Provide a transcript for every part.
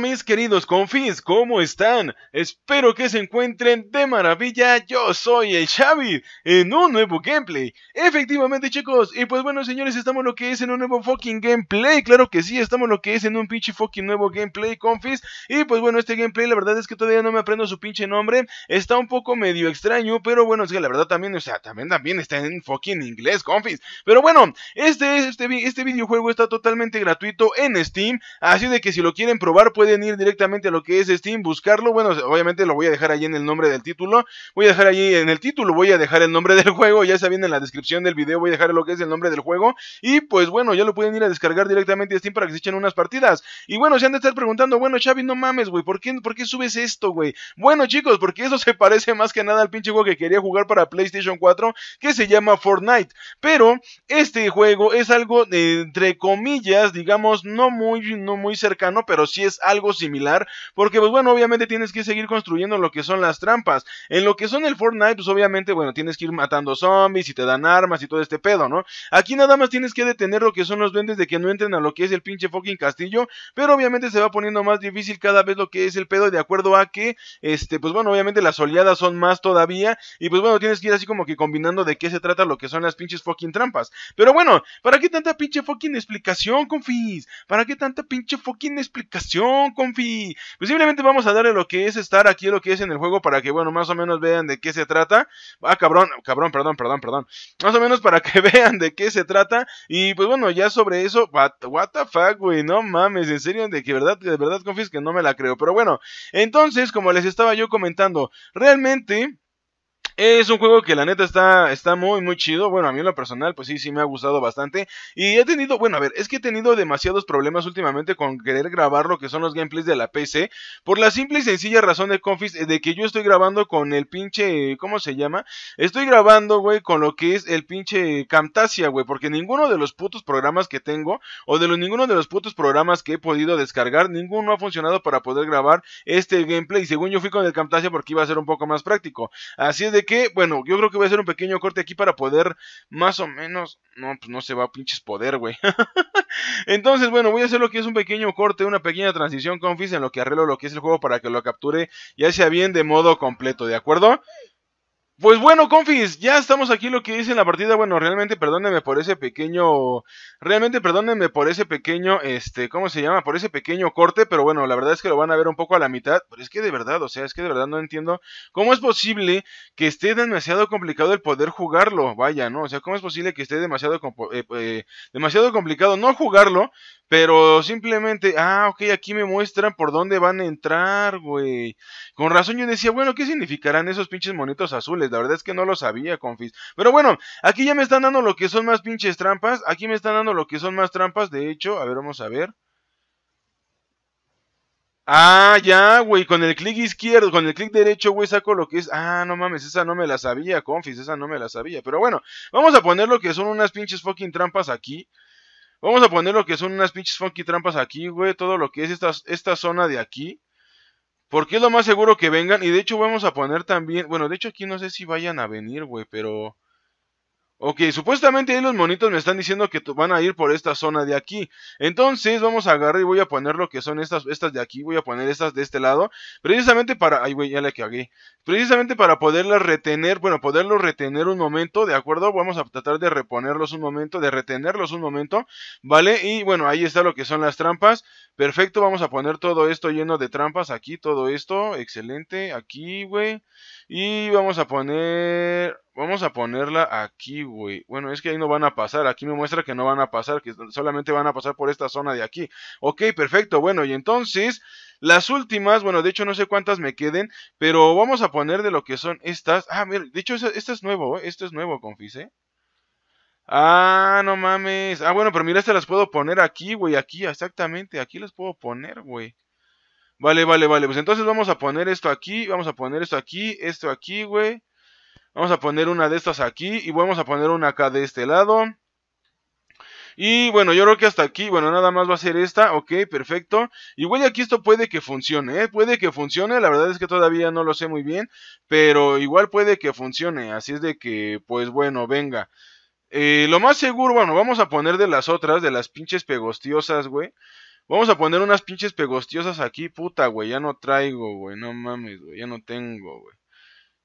mis queridos confis? ¿Cómo están? Espero que se encuentren de maravilla, yo soy el Xavi en un nuevo gameplay Efectivamente chicos, y pues bueno señores estamos lo que es en un nuevo fucking gameplay Claro que sí, estamos lo que es en un pinche fucking nuevo gameplay confis Y pues bueno este gameplay la verdad es que todavía no me aprendo su pinche nombre Está un poco medio extraño, pero bueno es que la verdad también, o sea, también, también está en fucking inglés confis Pero bueno, este, este, este videojuego está totalmente gratuito en Steam Así de que si lo quieren probar pues pueden ir directamente a lo que es Steam, buscarlo. Bueno, obviamente lo voy a dejar ahí en el nombre del título. Voy a dejar ahí en el título, voy a dejar el nombre del juego. Ya saben, en la descripción del video voy a dejar lo que es el nombre del juego. Y pues bueno, ya lo pueden ir a descargar directamente de Steam para que se echen unas partidas. Y bueno, se han de estar preguntando, bueno, Xavi, no mames, güey, ¿por qué, ¿por qué subes esto, güey? Bueno, chicos, porque eso se parece más que nada al pinche juego que quería jugar para PlayStation 4, que se llama Fortnite. Pero este juego es algo, eh, entre comillas, digamos, no muy, no muy cercano, pero sí es algo algo similar, porque pues bueno, obviamente tienes que seguir construyendo lo que son las trampas. En lo que son el Fortnite, pues obviamente, bueno, tienes que ir matando zombies y te dan armas y todo este pedo, ¿no? Aquí nada más tienes que detener lo que son los duendes de que no entren a lo que es el pinche fucking castillo, pero obviamente se va poniendo más difícil cada vez lo que es el pedo de acuerdo a que, este, pues bueno, obviamente las oleadas son más todavía y pues bueno, tienes que ir así como que combinando de qué se trata lo que son las pinches fucking trampas. Pero bueno, ¿para qué tanta pinche fucking explicación, confis? ¿Para qué tanta pinche fucking explicación? Confí, confi. Pues simplemente vamos a darle lo que es estar aquí, lo que es en el juego, para que, bueno, más o menos vean de qué se trata. Ah, cabrón, cabrón, perdón, perdón, perdón. Más o menos para que vean de qué se trata. Y pues bueno, ya sobre eso, what, the fuck, güey, no mames, en serio, de que verdad, de verdad, confies que no me la creo. Pero bueno, entonces, como les estaba yo comentando, realmente... Es un juego que la neta está, está muy, muy chido. Bueno, a mí en lo personal, pues sí, sí me ha gustado bastante. Y he tenido, bueno, a ver, es que he tenido demasiados problemas últimamente con querer grabar lo que son los gameplays de la PC. Por la simple y sencilla razón de Confis, de que yo estoy grabando con el pinche, ¿cómo se llama? Estoy grabando, güey, con lo que es el pinche Camtasia, güey. Porque ninguno de los putos programas que tengo, o de los, ninguno de los putos programas que he podido descargar, ninguno ha funcionado para poder grabar este gameplay. y Según yo fui con el Camtasia porque iba a ser un poco más práctico. Así es de que, Bueno, yo creo que voy a hacer un pequeño corte aquí para poder más o menos... No, pues no se va, pinches poder, güey. Entonces, bueno, voy a hacer lo que es un pequeño corte, una pequeña transición, confis, en lo que arreglo lo que es el juego para que lo capture, ya sea bien de modo completo, ¿de acuerdo? Pues bueno, confis, ya estamos aquí lo que dice en la partida. Bueno, realmente perdónenme por ese pequeño. Realmente perdónenme por ese pequeño. Este, ¿cómo se llama? Por ese pequeño corte. Pero bueno, la verdad es que lo van a ver un poco a la mitad. Pero es que de verdad, o sea, es que de verdad no entiendo cómo es posible que esté demasiado complicado el poder jugarlo. Vaya, ¿no? O sea, ¿cómo es posible que esté demasiado, eh, eh, demasiado complicado no jugarlo? Pero simplemente, ah, ok, aquí me muestran por dónde van a entrar, güey. Con razón yo decía, bueno, ¿qué significarán esos pinches monitos azules? La verdad es que no lo sabía, confis. Pero bueno, aquí ya me están dando lo que son más pinches trampas. Aquí me están dando lo que son más trampas, de hecho. A ver, vamos a ver. Ah, ya, güey, con el clic izquierdo, con el clic derecho, güey, saco lo que es. Ah, no mames, esa no me la sabía, confis, esa no me la sabía. Pero bueno, vamos a poner lo que son unas pinches fucking trampas aquí. Vamos a poner lo que son unas pinches funky trampas aquí, güey. Todo lo que es esta, esta zona de aquí. Porque es lo más seguro que vengan. Y de hecho vamos a poner también... Bueno, de hecho aquí no sé si vayan a venir, güey, pero... Ok, supuestamente ahí los monitos me están diciendo que van a ir por esta zona de aquí. Entonces vamos a agarrar y voy a poner lo que son estas, estas de aquí. Voy a poner estas de este lado. Precisamente para... Ay, güey, ya la cagué. Precisamente para poderlas retener. Bueno, poderlos retener un momento, ¿de acuerdo? Vamos a tratar de reponerlos un momento, de retenerlos un momento. ¿Vale? Y bueno, ahí está lo que son las trampas. Perfecto, vamos a poner todo esto lleno de trampas aquí. Todo esto, excelente. Aquí, güey. Y vamos a poner... Vamos a ponerla aquí, güey. Bueno, es que ahí no van a pasar. Aquí me muestra que no van a pasar, que solamente van a pasar por esta zona de aquí. Ok, perfecto. Bueno, y entonces... Las últimas, bueno, de hecho no sé cuántas me queden, pero vamos a poner de lo que son estas. Ah, mira, de hecho, este, es nuevo, esto ¿eh? este es nuevo, confise. ¿eh? Ah, no mames. Ah, bueno, pero mira, estas las puedo poner aquí, güey, aquí, exactamente, aquí las puedo poner, güey. Vale, vale, vale. Pues entonces vamos a poner esto aquí. Vamos a poner esto aquí. Esto aquí, güey. Vamos a poner una de estas aquí. Y vamos a poner una acá de este lado. Y bueno, yo creo que hasta aquí, bueno, nada más va a ser esta, ok, perfecto. Y güey, aquí esto puede que funcione, ¿eh? puede que funcione, la verdad es que todavía no lo sé muy bien, pero igual puede que funcione, así es de que, pues bueno, venga. Eh, lo más seguro, bueno, vamos a poner de las otras, de las pinches pegostiosas, güey. Vamos a poner unas pinches pegostiosas aquí, puta, güey. Ya no traigo, güey. No mames, güey. Ya no tengo, güey.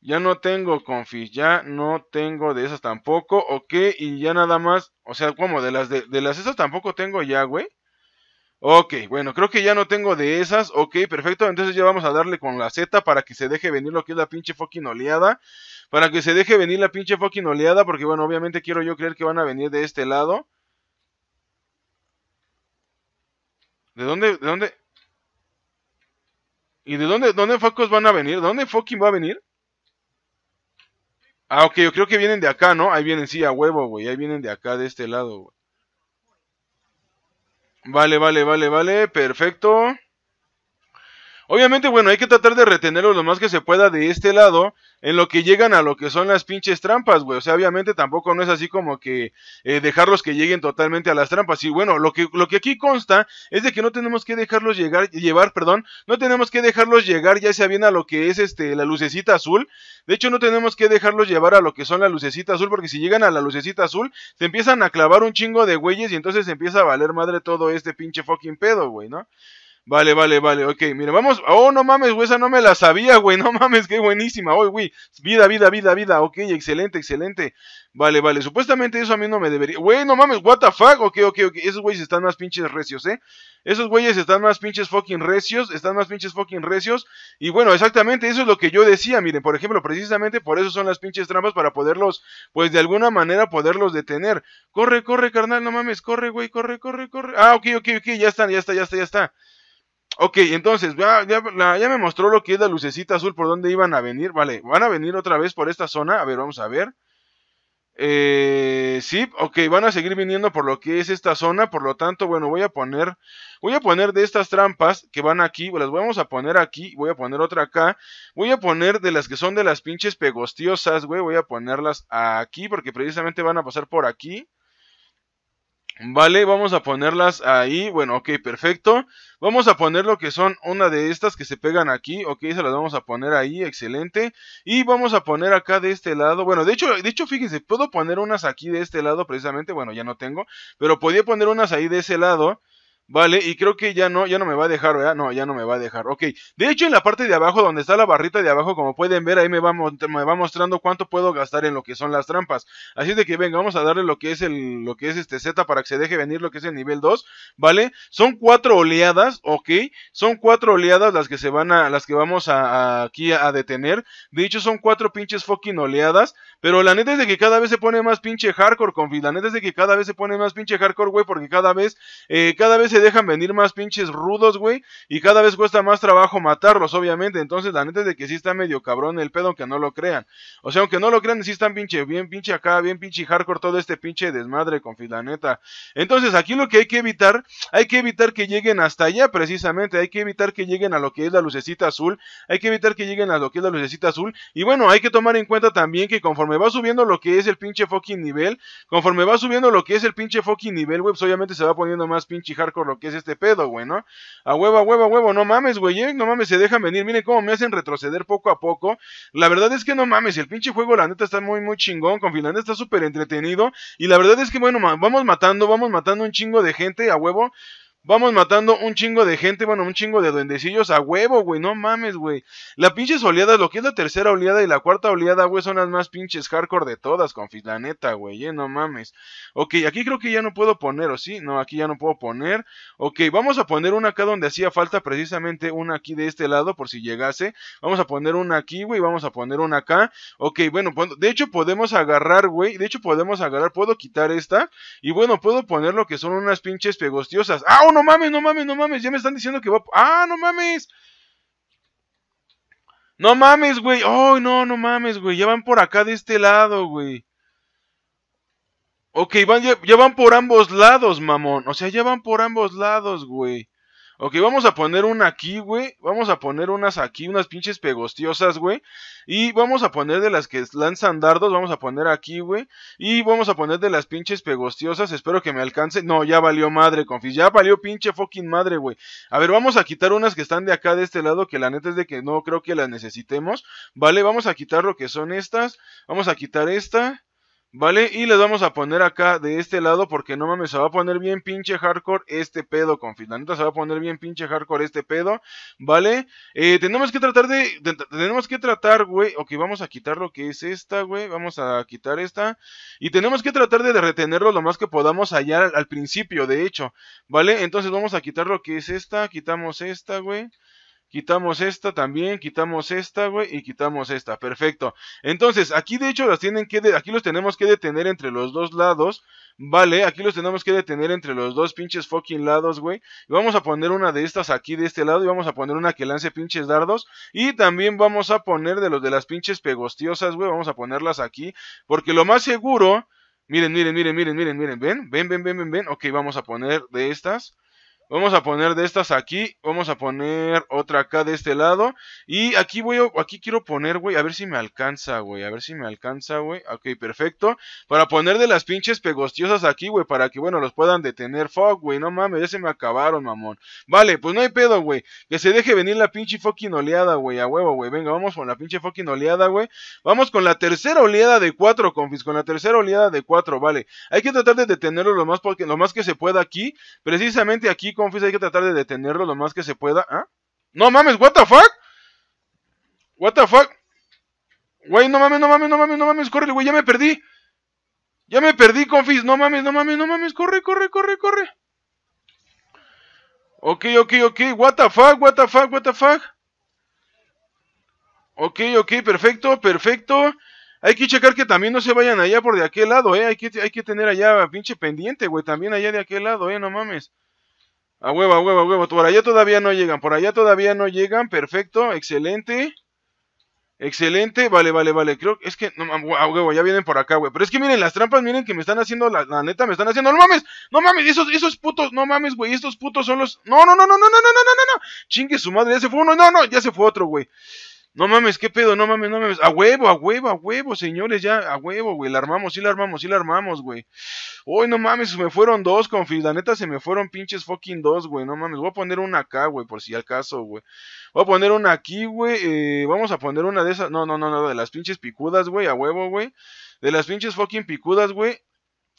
Ya no tengo, confis. Ya no tengo de esas tampoco. Ok, y ya nada más. O sea, como de las de, las esas tampoco tengo ya, güey. Ok, bueno, creo que ya no tengo de esas. Ok, perfecto. Entonces ya vamos a darle con la Z para que se deje venir lo que es la pinche fucking oleada. Para que se deje venir la pinche fucking oleada. Porque bueno, obviamente quiero yo creer que van a venir de este lado. ¿De dónde? ¿De dónde? ¿Y de dónde, dónde focos van a venir? ¿De dónde fucking va a venir? Ah, ok, yo creo que vienen de acá, ¿no? Ahí vienen, sí, a huevo, güey. Ahí vienen de acá, de este lado, güey. Vale, vale, vale, vale. Perfecto. Obviamente, bueno, hay que tratar de retenerlos lo más que se pueda de este lado en lo que llegan a lo que son las pinches trampas, güey. O sea, obviamente tampoco no es así como que eh, dejarlos que lleguen totalmente a las trampas. Y bueno, lo que, lo que aquí consta es de que no tenemos que dejarlos llegar, llevar, perdón, no tenemos que dejarlos llegar ya sea bien a lo que es este, la lucecita azul. De hecho, no tenemos que dejarlos llevar a lo que son la lucecita azul, porque si llegan a la lucecita azul, se empiezan a clavar un chingo de güeyes y entonces empieza a valer madre todo este pinche fucking pedo, güey, ¿no? Vale, vale, vale, ok, mira, vamos. Oh, no mames, güey, esa no me la sabía, güey. No mames, qué buenísima, hoy, oh, güey. Vida, vida, vida, vida. Ok, excelente, excelente. Vale, vale, supuestamente eso a mí no me debería. Güey, no mames, what the fuck. Ok, ok, ok. Esos güeyes están más pinches recios, eh. Esos güeyes están más pinches fucking recios. Están más pinches fucking recios. Y bueno, exactamente eso es lo que yo decía. Miren, por ejemplo, precisamente por eso son las pinches trampas para poderlos, pues de alguna manera poderlos detener. Corre, corre, carnal, no mames, corre, güey, corre, corre, corre. Ah, ok, ok, ok, ya están, ya está, ya está, ya está. Ok, entonces, ya, me mostró lo que es la lucecita azul por donde iban a venir. Vale, van a venir otra vez por esta zona. A ver, vamos a ver. Eh, sí, ok, van a seguir viniendo por lo que es esta zona. Por lo tanto, bueno, voy a poner. Voy a poner de estas trampas que van aquí. Las vamos a poner aquí. Voy a poner otra acá. Voy a poner de las que son de las pinches pegostiosas, güey. Voy a ponerlas aquí porque precisamente van a pasar por aquí. Vale, vamos a ponerlas ahí. Bueno, ok, perfecto. Vamos a poner lo que son una de estas que se pegan aquí. Ok, se las vamos a poner ahí, excelente. Y vamos a poner acá de este lado. Bueno, de hecho, de hecho, fíjense, puedo poner unas aquí de este lado precisamente. Bueno, ya no tengo. Pero podía poner unas ahí de ese lado. Vale, y creo que ya no, ya no me va a dejar, ¿verdad? No, ya no me va a dejar. Ok, de hecho en la parte de abajo, donde está la barrita de abajo, como pueden ver, ahí me va, me va mostrando cuánto puedo gastar en lo que son las trampas. Así de que venga, vamos a darle lo que es el, lo que es este Z para que se deje venir lo que es el nivel 2, ¿vale? Son cuatro oleadas, ok, son cuatro oleadas las que se van a, las que vamos a, aquí a, detener. De hecho son cuatro pinches fucking oleadas, pero la neta es de que cada vez se pone más pinche hardcore, confi, la neta es de que cada vez se pone más pinche hardcore, güey, porque cada vez, eh, cada vez se dejan venir más pinches rudos, güey. Y cada vez cuesta más trabajo matarlos, obviamente. Entonces, la neta es de que sí está medio cabrón el pedo, aunque no lo crean. O sea, aunque no lo crean, sí están pinche, bien pinche acá, bien pinche hardcore todo este pinche desmadre, con la neta. Entonces, aquí lo que hay que evitar, hay que evitar que lleguen hasta allá, precisamente. Hay que evitar que lleguen a lo que es la lucecita azul. Hay que evitar que lleguen a lo que es la lucecita azul. Y bueno, hay que tomar en cuenta también que conforme va subiendo lo que es el pinche fucking nivel, conforme va subiendo lo que es el pinche fucking nivel, güey, pues obviamente se va poniendo más pinche hardcore lo que es este pedo, güey, ¿no? A huevo, a huevo, a huevo, no mames, güey, ¿eh? no mames, se dejan venir, miren cómo me hacen retroceder poco a poco. La verdad es que no mames, el pinche juego, la neta, está muy, muy chingón, con Finlandia está súper entretenido. Y la verdad es que, bueno, vamos matando, vamos matando un chingo de gente, a huevo. Vamos matando un chingo de gente, bueno, un chingo de duendecillos a huevo, güey. No mames, güey. La pinches oleadas, lo que es la tercera oleada y la cuarta oleada, güey, son las más pinches hardcore de todas, confis. La neta, güey, eh, no mames. Ok, aquí creo que ya no puedo poner, ¿o sí? No, aquí ya no puedo poner. Ok, vamos a poner una acá donde hacía falta precisamente una aquí de este lado, por si llegase. Vamos a poner una aquí, güey, vamos a poner una acá. Ok, bueno, de hecho podemos agarrar, güey. De hecho podemos agarrar, puedo quitar esta. Y bueno, puedo poner lo que son unas pinches pegostiosas. ¡Ah, no mames, no mames, no mames, ya me están diciendo que va. Ah, no mames. No mames, güey. Ay, no, no mames, güey. Ya van por acá de este lado, güey. Ok, van, ya van por ambos lados, mamón. O sea, ya van por ambos lados, güey. Ok, vamos a poner una aquí, güey. Vamos a poner unas aquí, unas pinches pegostiosas, güey. Y vamos a poner de las que lanzan dardos, vamos a poner aquí, güey. Y vamos a poner de las pinches pegostiosas, espero que me alcance. No, ya valió madre, confis. Ya valió pinche fucking madre, güey. A ver, vamos a quitar unas que están de acá, de este lado, que la neta es de que no creo que las necesitemos. Vale, vamos a quitar lo que son estas. Vamos a quitar esta. ¿Vale? Y les vamos a poner acá de este lado porque no mames, se va a poner bien pinche hardcore este pedo, con La se va a poner bien pinche hardcore este pedo, ¿vale? Eh, tenemos que tratar de, Tenemos que tratar, güey... Ok, vamos a quitar lo que es esta, güey. Vamos a quitar esta. Y tenemos que tratar de retenerlo lo más que podamos allá al principio, de hecho, ¿vale? Entonces vamos a quitar lo que es esta. Quitamos esta, güey quitamos esta también, quitamos esta, güey, y quitamos esta, perfecto. Entonces, aquí de hecho las tienen que, aquí los tenemos que detener entre los dos lados, ¿vale? Aquí los tenemos que detener entre los dos pinches fucking lados, güey. Y vamos a poner una de estas aquí de este lado y vamos a poner una que lance pinches dardos. Y también vamos a poner de los de las pinches pegostiosas, güey, vamos a ponerlas aquí, porque lo más seguro... Miren, miren, miren, miren, miren, miren, ven, ven, ven, ven, ven, ven. Ok, vamos a poner de estas. Vamos a poner de estas aquí. Vamos a poner otra acá de este lado. Y aquí voy, aquí quiero poner, güey. A ver si me alcanza, güey. A ver si me alcanza, güey. Ok, perfecto. Para poner de las pinches pegostiosas aquí, güey. Para que, bueno, los puedan detener. Fuck, güey. No mames, ya se me acabaron, mamón. Vale, pues no hay pedo, güey. Que se deje venir la pinche fucking oleada, güey. A huevo, güey. Venga, vamos con la pinche fucking oleada, güey. Vamos con la tercera oleada de cuatro, confis. Con la tercera oleada de cuatro, vale. Hay que tratar de detenerlo lo más, porque, lo más que se pueda aquí. Precisamente aquí Confis hay que tratar de detenerlo lo más que se pueda. ¿Ah? No mames, what the fuck? What the fuck? Güey, no mames, no mames, no mames, no mames, corre, güey, ya me perdí. Ya me perdí, Confis, no mames, no mames, no mames, corre, corre, corre, corre. Ok, ok, ok, what the fuck, what the fuck, what the fuck. Ok, ok, perfecto, perfecto. Hay que checar que también no se vayan allá por de aquel lado, eh. Hay que, hay que tener allá pinche pendiente, güey. También allá de aquel lado, eh, no mames. A huevo, a huevo, a huevo. Por allá todavía no llegan. Por allá todavía no llegan. Perfecto. Excelente. Excelente. Vale, vale, vale. Creo que es que... No, a huevo, ya vienen por acá, güey. Pero es que miren las trampas. Miren que me están haciendo... La, neta, me están haciendo... No mames. No mames. Esos, esos putos... No mames, güey. Estos putos son los... No, no, no, no, no, no, no, no, no, no. Chingue su madre. Ya se fue uno. No, no. Ya se fue otro, güey. No mames, qué pedo, no mames, no mames. A huevo, a huevo, a huevo, señores, ya, a huevo, güey. La armamos, sí la armamos, sí la armamos, güey. Uy, no mames, se me fueron dos, con La se me fueron pinches fucking dos, güey. No mames, voy a poner una acá, güey, por si al caso, güey. Voy a poner una aquí, güey. Eh, vamos a poner una de esas. No, no, no, no, de las pinches picudas, güey, a huevo, güey. De las pinches fucking picudas, güey.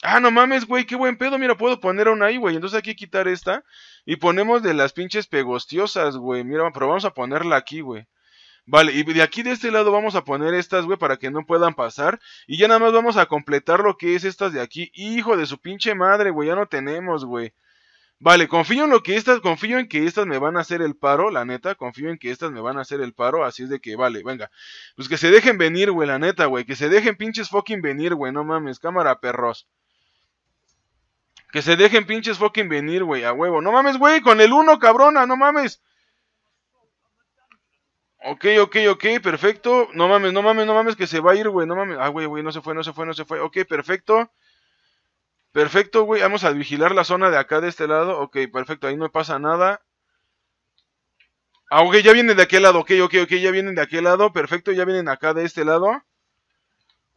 Ah, no mames, güey, qué buen pedo. Mira, puedo poner una ahí, güey. Entonces que quitar esta. Y ponemos de las pinches pegostiosas, güey. Mira, pero vamos a ponerla aquí, güey. Vale, y de aquí de este lado vamos a poner estas, güey, para que no puedan pasar. Y ya nada más vamos a completar lo que es estas de aquí. Hijo de su pinche madre, güey, ya no tenemos, güey. Vale, confío en lo que estas, confío en que estas me van a hacer el paro, la neta, confío en que estas me van a hacer el paro, así es de que, vale, venga. Pues que se dejen venir, güey, la neta, güey, que se dejen pinches fucking venir, güey, no mames, cámara perros. Que se dejen pinches fucking venir, güey, a huevo. No mames, güey, con el uno cabrona, no mames. Ok, ok, ok, perfecto. No mames, no mames, no mames, que se va a ir, güey. No mames. Ah, güey, güey, no se fue, no se fue, no se fue. Ok, perfecto. Perfecto, güey. Vamos a vigilar la zona de acá, de este lado. Ok, perfecto. Ahí no pasa nada. Ah, ok, ya vienen de aquel lado. Ok, ok, ok, ya vienen de aquel lado. Perfecto, ya vienen acá, de este lado.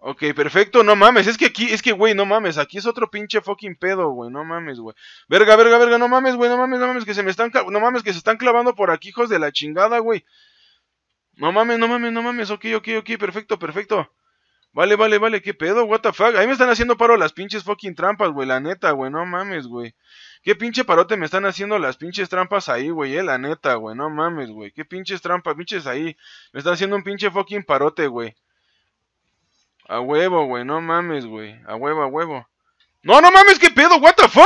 Ok, perfecto, no mames, es que aquí, es que, güey, no mames, aquí es otro pinche fucking pedo, güey, no mames, güey. Verga, verga, verga, no mames, güey, no mames, no mames, que se me están, no mames, que se están clavando por aquí, hijos de la chingada, güey. No mames, no mames, no mames. Ok, ok, ok, perfecto, perfecto. Vale, vale, vale, qué pedo, what the fuck. Ahí me están haciendo paro las pinches fucking trampas, güey, la neta, güey, no mames, güey. Qué pinche parote me están haciendo las pinches trampas ahí, güey, eh, la neta, güey, no mames, güey. Qué pinches trampas, pinches ahí. Me están haciendo un pinche fucking parote, güey. A huevo, güey, no mames, güey. A huevo, a huevo. No, no mames, qué pedo, what the fuck.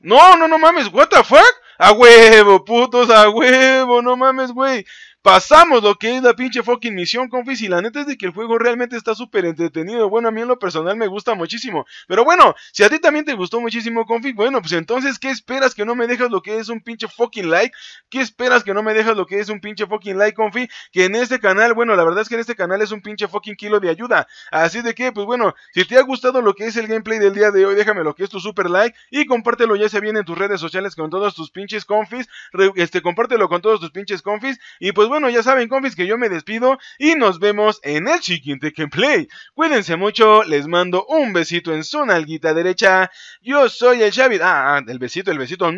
No, no, no mames, what the fuck. A huevo, putos, a huevo, no mames, güey pasamos lo que es la pinche fucking misión, confis. Y la neta es de que el juego realmente está súper entretenido. Bueno, a mí en lo personal me gusta muchísimo. Pero bueno, si a ti también te gustó muchísimo, confis, bueno, pues entonces, ¿qué esperas que no me dejas lo que es un pinche fucking like? ¿Qué esperas que no me dejas lo que es un pinche fucking like, confi Que en este canal, bueno, la verdad es que en este canal es un pinche fucking kilo de ayuda. Así de que, pues bueno, si te ha gustado lo que es el gameplay del día de hoy, déjame lo que es tu super like y compártelo ya sea bien en tus redes sociales con todos tus pinches confis. Este, compártelo con todos tus pinches confis. Y pues bueno, bueno, ya saben, confis, que yo me despido y nos vemos en el siguiente gameplay. Cuídense mucho, les mando un besito en su nalguita derecha. Yo soy el Xavid. Ah, ah, el besito, el besito.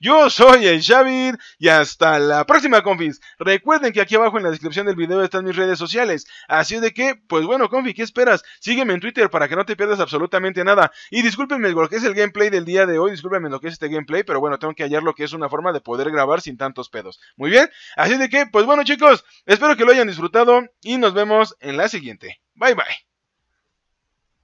Yo soy el Xavid y hasta la próxima, confis. Recuerden que aquí abajo en la descripción del video están mis redes sociales. Así es de que, pues bueno, confis, ¿qué esperas? Sígueme en Twitter para que no te pierdas absolutamente nada. Y discúlpenme lo que es el gameplay del día de hoy, discúlpenme lo que es este gameplay, pero bueno, tengo que hallar lo que es una forma de poder grabar sin tantos pedos. Muy bien, así de que, pues pues bueno chicos, espero que lo hayan disfrutado y nos vemos en la siguiente. Bye bye.